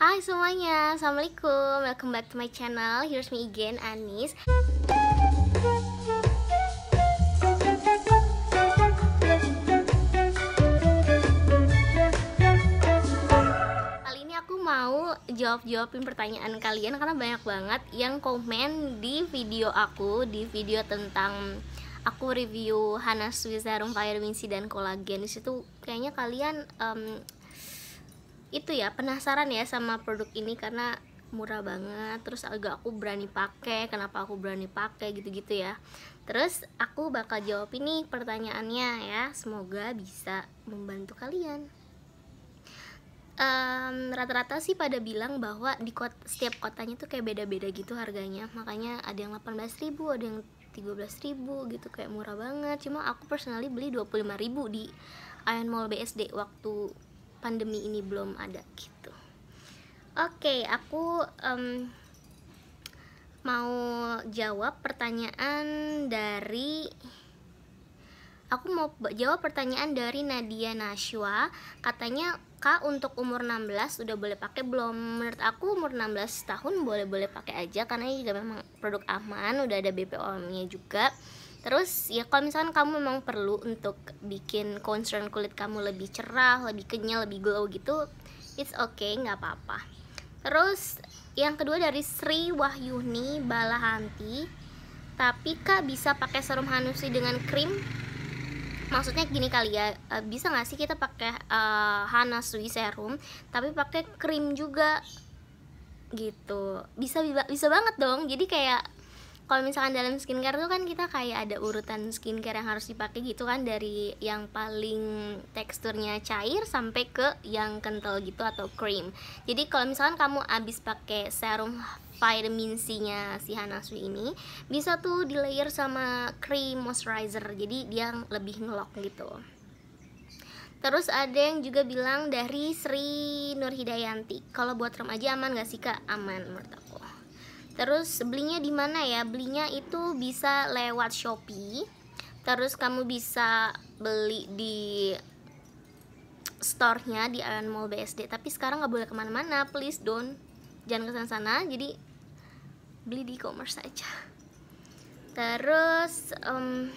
Hai semuanya, Assalamualaikum Welcome back to my channel, here's me again, Anis Kali ini aku mau jawab-jawabin pertanyaan kalian karena banyak banget yang komen di video aku di video tentang aku review Hana Swiss Serum Fire C dan kolagen disitu kayaknya kalian um, itu ya penasaran ya sama produk ini karena murah banget terus agak aku berani pakai kenapa aku berani pakai gitu-gitu ya terus aku bakal jawab ini pertanyaannya ya semoga bisa membantu kalian rata rata-rata sih pada bilang bahwa di kot setiap kotanya tuh kayak beda-beda gitu harganya makanya ada yang 18.000 ada yang 13.000 gitu kayak murah banget cuma aku personally beli 25.000 di Ion Mall BSD waktu pandemi ini belum ada gitu oke okay, aku um, mau jawab pertanyaan dari aku mau jawab pertanyaan dari Nadia Nashwa katanya Kak untuk umur 16 udah boleh pakai belum? Menurut aku umur 16 tahun boleh-boleh pakai aja karena ini juga memang produk aman, udah ada BPOM-nya juga. Terus ya kalau misalkan kamu memang perlu untuk bikin concern kulit kamu lebih cerah, lebih kenyal, lebih glow gitu, it's okay, nggak apa-apa. Terus yang kedua dari Sri Wahyuni Balahanti, tapi kak bisa pakai serum Hanusi dengan krim? Maksudnya gini kali ya, e, bisa nggak sih kita pakai uh, e, Hanasui serum, tapi pakai krim juga gitu? Bisa bisa banget dong. Jadi kayak kalau misalkan dalam skincare tuh kan kita kayak ada urutan skincare yang harus dipakai gitu kan dari yang paling teksturnya cair sampai ke yang kental gitu atau cream. Jadi kalau misalkan kamu abis pakai serum vitamin C-nya si Hanasu ini bisa tuh di layer sama cream moisturizer jadi dia lebih ngelok gitu terus ada yang juga bilang dari Sri Nur kalau buat remaja aman gak sih kak? aman menurut aku Terus belinya di mana ya? Belinya itu bisa lewat Shopee. Terus kamu bisa beli di store-nya di Iron Mall BSD. Tapi sekarang nggak boleh kemana-mana, please don't jangan kesana sana. Jadi beli di e-commerce aja. Terus um,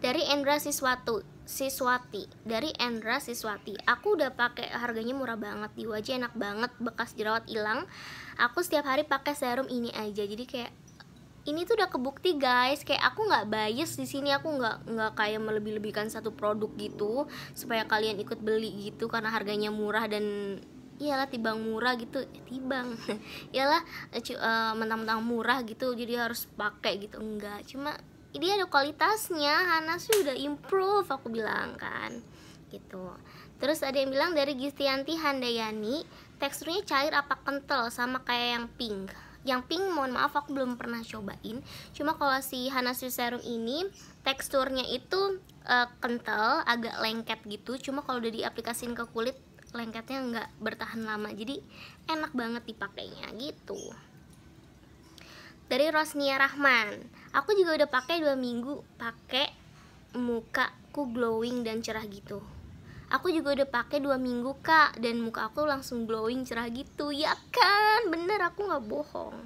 dari Endra Siswatu Siswati dari Endra Siswati. Aku udah pakai harganya murah banget di wajah enak banget bekas jerawat hilang. Aku setiap hari pakai serum ini aja. Jadi kayak ini tuh udah kebukti guys kayak aku nggak bias di sini aku nggak nggak kayak melebih-lebihkan satu produk gitu supaya kalian ikut beli gitu karena harganya murah dan iyalah tibang murah gitu eh, tibang iyalah eh, eh, mentang-mentang murah gitu jadi harus pakai gitu enggak cuma dia ada kualitasnya Hana sih udah improve aku bilang kan gitu terus ada yang bilang dari Gistianti Handayani teksturnya cair apa kental sama kayak yang pink yang pink mohon maaf aku belum pernah cobain cuma kalau si Hanasu serum ini teksturnya itu uh, kental agak lengket gitu cuma kalau udah diaplikasin ke kulit lengketnya nggak bertahan lama jadi enak banget dipakainya gitu dari Rosnia Rahman aku juga udah pakai dua minggu pakai ku glowing dan cerah gitu aku juga udah pakai dua minggu kak dan muka aku langsung glowing cerah gitu ya kan bener aku nggak bohong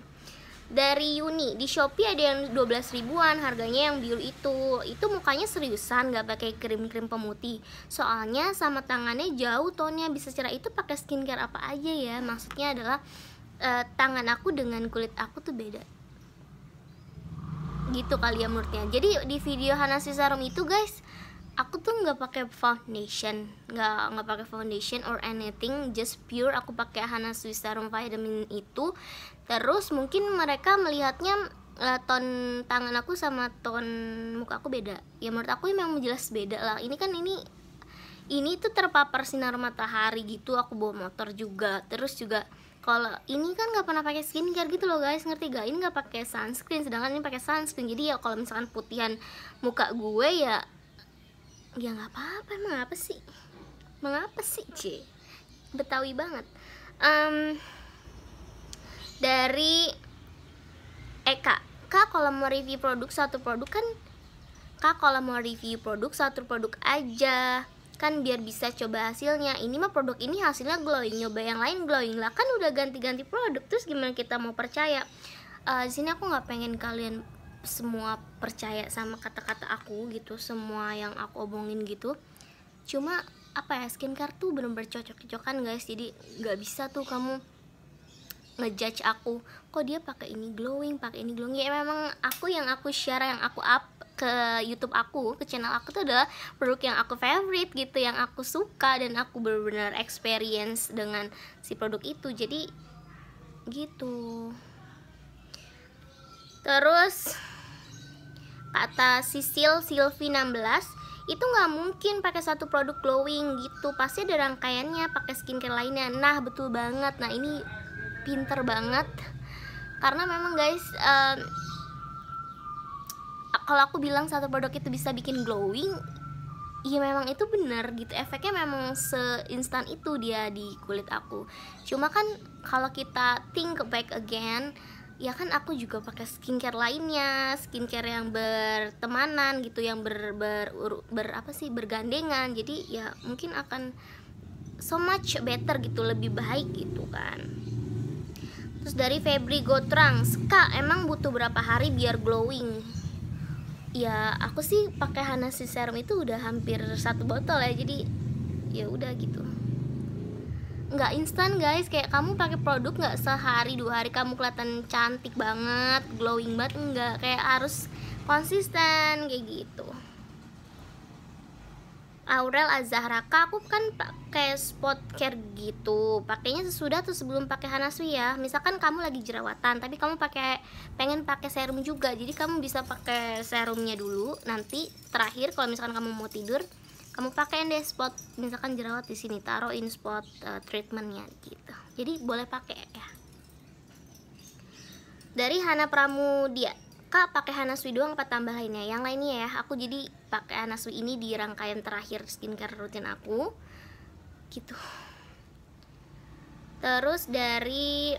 dari uni di Shopee ada yang 12 ribuan harganya yang biru itu itu mukanya seriusan nggak pakai krim krim pemutih soalnya sama tangannya jauh tonnya bisa cerah itu pakai skincare apa aja ya maksudnya adalah uh, tangan aku dengan kulit aku tuh beda gitu kali ya menurutnya jadi di video Hana Susarum itu guys aku tuh nggak pakai foundation nggak nggak pakai foundation or anything just pure aku pakai Hana Susarum vitamin itu terus mungkin mereka melihatnya uh, ton tangan aku sama ton muka aku beda ya menurut aku memang jelas beda lah ini kan ini ini tuh terpapar sinar matahari gitu aku bawa motor juga terus juga kalau ini kan nggak pernah pakai skincare gitu loh guys ngerti gak ini nggak pakai sunscreen sedangkan ini pakai sunscreen jadi ya kalau misalkan putihan muka gue ya ya nggak apa-apa emang apa sih mengapa sih c betawi banget um, dari Eka kak kalau mau review produk satu produk kan kak kalau mau review produk satu produk aja kan biar bisa coba hasilnya ini mah produk ini hasilnya glowing nyoba yang lain glowing lah kan udah ganti-ganti produk terus gimana kita mau percaya uh, di sini aku nggak pengen kalian semua percaya sama kata-kata aku gitu semua yang aku obongin gitu cuma apa ya skincare tuh belum bercocok-cocokan guys jadi nggak bisa tuh kamu ngejudge aku kok dia pakai ini glowing pakai ini glowing ya memang aku yang aku share yang aku up ke YouTube aku, ke channel aku tuh adalah produk yang aku favorite gitu, yang aku suka dan aku benar-benar experience dengan si produk itu. Jadi gitu. Terus kata Sisil Silvi 16 itu nggak mungkin pakai satu produk glowing gitu pasti ada rangkaiannya pakai skincare lainnya nah betul banget nah ini pinter banget karena memang guys uh, kalau aku bilang satu produk itu bisa bikin glowing Iya memang itu bener gitu efeknya memang seinstan itu dia di kulit aku cuma kan kalau kita think back again ya kan aku juga pakai skincare lainnya skincare yang bertemanan gitu yang ber, ber, ber, ber apa sih bergandengan jadi ya mungkin akan so much better gitu lebih baik gitu kan terus dari Febri Gotrang Kak emang butuh berapa hari biar glowing ya aku sih pakai hanasi serum itu udah hampir satu botol ya jadi ya udah gitu nggak instan guys kayak kamu pakai produk nggak sehari dua hari kamu kelihatan cantik banget glowing banget nggak kayak harus konsisten kayak gitu Aurel Azahra Kak aku kan pakai spot care gitu pakainya sesudah atau sebelum pakai Hanasui ya misalkan kamu lagi jerawatan tapi kamu pakai pengen pakai serum juga jadi kamu bisa pakai serumnya dulu nanti terakhir kalau misalkan kamu mau tidur kamu pakai deh spot misalkan jerawat di sini in spot uh, treatmentnya gitu jadi boleh pakai ya dari Hana Pramudia Kak pakai Hanasui doang apa tambah lainnya? Yang lainnya ya, aku jadi pakai Hanasui ini di rangkaian terakhir skincare rutin aku. Gitu. Terus dari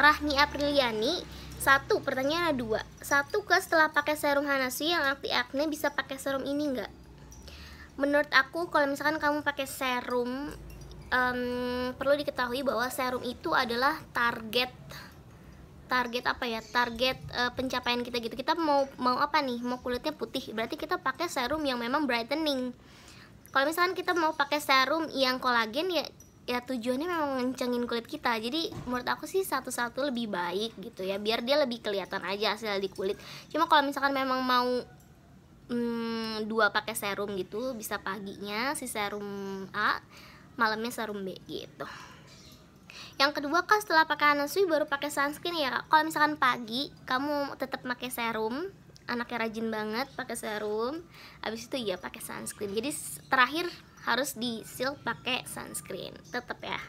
rahmi Apriliani satu, pertanyaan ada dua Satu, ke setelah pakai serum Hanasui yang anti acne bisa pakai serum ini nggak? Menurut aku, kalau misalkan kamu pakai serum um, Perlu diketahui bahwa serum itu adalah target target apa ya target uh, pencapaian kita gitu kita mau mau apa nih mau kulitnya putih berarti kita pakai serum yang memang brightening kalau misalkan kita mau pakai serum yang kolagen ya ya tujuannya memang ngencengin kulit kita jadi menurut aku sih satu-satu lebih baik gitu ya biar dia lebih kelihatan aja hasil di kulit cuma kalau misalkan memang mau hmm, dua pakai serum gitu bisa paginya si serum A malamnya serum B gitu yang kedua kan setelah pakai anasui baru pakai sunscreen ya kalau misalkan pagi kamu tetap pakai serum anaknya rajin banget pakai serum Abis itu ya pakai sunscreen jadi terakhir harus di seal pakai sunscreen tetap ya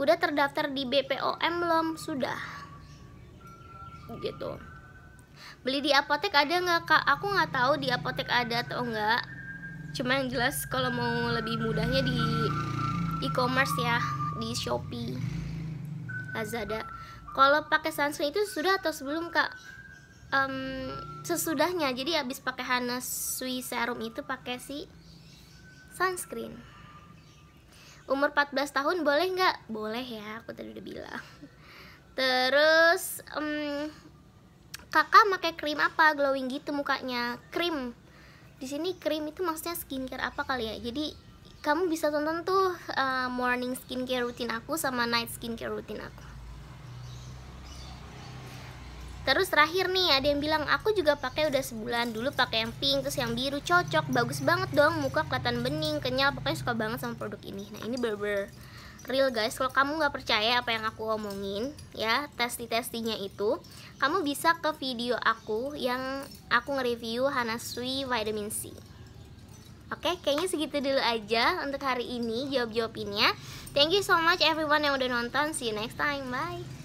udah terdaftar di BPOM belum sudah gitu beli di apotek ada nggak kak aku nggak tahu di apotek ada atau enggak cuma yang jelas kalau mau lebih mudahnya di e-commerce ya di Shopee Lazada kalau pakai sunscreen itu sudah atau sebelum kak um, sesudahnya jadi habis pakai Hanasui serum itu pakai si sunscreen umur 14 tahun boleh nggak boleh ya aku tadi udah bilang terus um, kakak pakai krim apa glowing gitu mukanya krim di sini krim itu maksudnya skincare apa kali ya jadi kamu bisa tonton tuh uh, morning skincare rutin aku sama night skincare rutin aku terus terakhir nih ada yang bilang aku juga pakai udah sebulan dulu pakai yang pink terus yang biru cocok bagus banget dong muka kelihatan bening kenyal pokoknya suka banget sama produk ini nah ini berber real guys kalau kamu nggak percaya apa yang aku omongin ya testi testinya itu kamu bisa ke video aku yang aku nge-review Hanasui Vitamin C Oke, okay, kayaknya segitu dulu aja untuk hari ini jawab-jawabinnya. Thank you so much everyone yang udah nonton. See you next time. Bye.